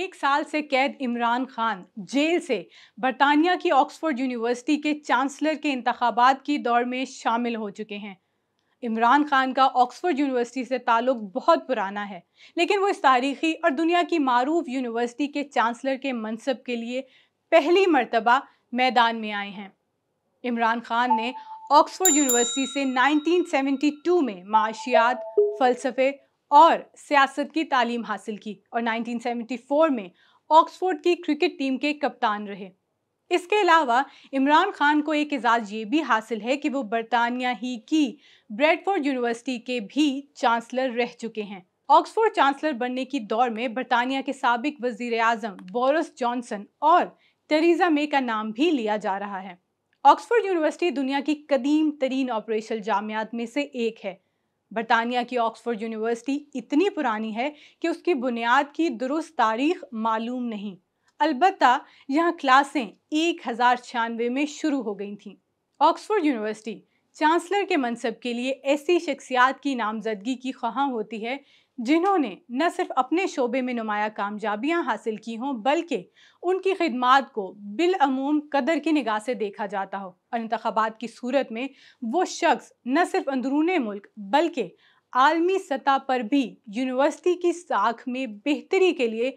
एक साल से कैद इमरान खान जेल से बरतानिया की ऑक्सफोर्ड यूनिवर्सिटी के चांसलर के इंतबात की दौड़ में शामिल हो चुके हैं इमरान खान का ऑक्सफोर्ड यूनिवर्सिटी से ताल्लुक बहुत पुराना है लेकिन वो इस तारीखी और दुनिया की मरूफ यूनिवर्सिटी के चांसलर के मनसब के लिए पहली मरतबा मैदान में आए हैं इमरान खान ने ऑक्सफोर्ड यूनिवर्सिटी से 1972 में माशियात फ़लसफ़े और सियासत की तालीम हासिल की और 1974 में ऑक्सफोर्ड की क्रिकेट टीम के कप्तान रहे इसके अलावा इमरान खान को एक एजाज़ ये भी हासिल है कि वो बरतानिया ही की ब्रेडफोर्ड यूनिवर्सिटी के भी चांसलर रह चुके हैं ऑक्सफोर्ड चांसलर बनने की दौड़ में बरतानिया के सबक वजीर अजम बोरिस जॉनसन और टेरीजा मे का नाम भी लिया जा रहा है ऑक्सफोर्ड यूनिवर्सिटी दुनिया की कदीम तरीन ऑपरेशन जामियात में से एक है बरतानिया की ऑक्सफोर्ड यूनिवर्सिटी इतनी पुरानी है कि उसकी बुनियाद की दुरुस्त तारीख मालूम नहीं अलबत् यहाँ क्लासें एक हज़ार छियानवे में शुरू हो गई थीं ऑक्सफोर्ड यूनिवर्सिटी चांसलर के मनसब के लिए ऐसी शख्सियात की नामजदगी की ख्वाह होती है जिन्होंने न सिर्फ अपने शोबे में नुमाया कामयाबियाँ हासिल की हों बल्कि उनकी खदमात को बिलूम कदर की निगाह से देखा जाता हो और इंतबात की सूरत में वो शख्स न सिर्फ अंदरून मुल्क बल्कि आलमी सतह पर भी यूनिवर्सिटी की साख में बेहतरी के लिए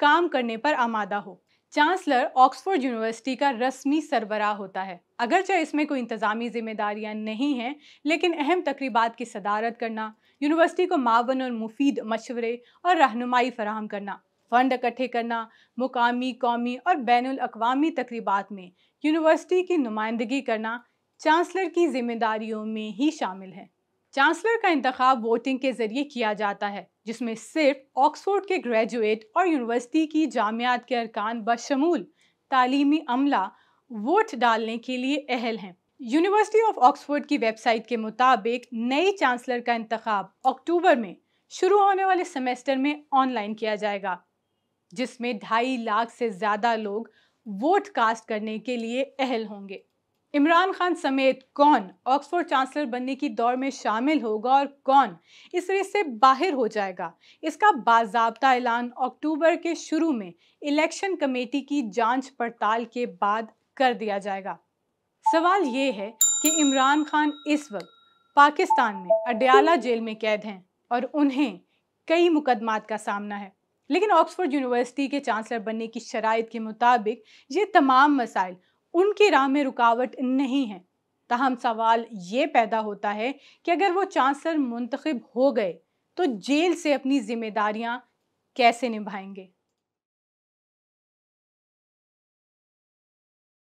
काम करने पर आमादा हो चांसलर ऑक्सफोर्ड यूनिवर्सिटी का रस्मी सरबरा होता है अगरचे इसमें कोई इंतज़ामी जिम्मेदारियां नहीं हैं लेकिन अहम तकरीबात की सदारत करना यूनिवर्सिटी को मावन और मुफीद मशवरे और रहनुमाई फराहम करना फ़ंड इकट्ठे करना मुकामी कौमी और बैन अवी तकरीबा में यूनिवर्सिटी की नुमाइंदगी करना चांसलर की जिम्मेदारियों में ही शामिल है चांसलर का इंतखब वोटिंग के जरिए किया जाता है जिसमें सिर्फ ऑक्सफोर्ड के ग्रेजुएट और यूनिवर्सिटी की जामियात के अरकान बशमूल तालीमी अमला वोट डालने के लिए अहल हैं यूनिवर्सिटी ऑफ ऑक्सफोर्ड की वेबसाइट के मुताबिक नए चांसलर का इंतखब अक्टूबर में शुरू होने वाले सेमेस्टर में ऑनलाइन किया जाएगा जिसमें ढाई लाख से ज़्यादा लोग वोट कास्ट करने के लिए अहल होंगे इमरान खान समेत कौन ऑक्सफोर्ड चांसलर बनने की दौड़ में शामिल होगा और कौन इस रेस से बाहर हो जाएगा इसका बाजाबता ऐलान अक्टूबर के शुरू में इलेक्शन कमेटी की जांच पड़ताल के बाद कर दिया जाएगा सवाल ये है कि इमरान खान इस वक्त पाकिस्तान में अडयाला जेल में कैद हैं और उन्हें कई मुकदमात का सामना है लेकिन ऑक्सफोर्ड यूनिवर्सिटी के चांसलर बनने की शराइ के मुताबिक ये तमाम मसाइल उनकी राह में रुकावट नहीं है तहम सवाल ये पैदा होता है कि अगर वो चांसलर मुंतखब हो गए तो जेल से अपनी जिम्मेदारियां कैसे निभाएंगे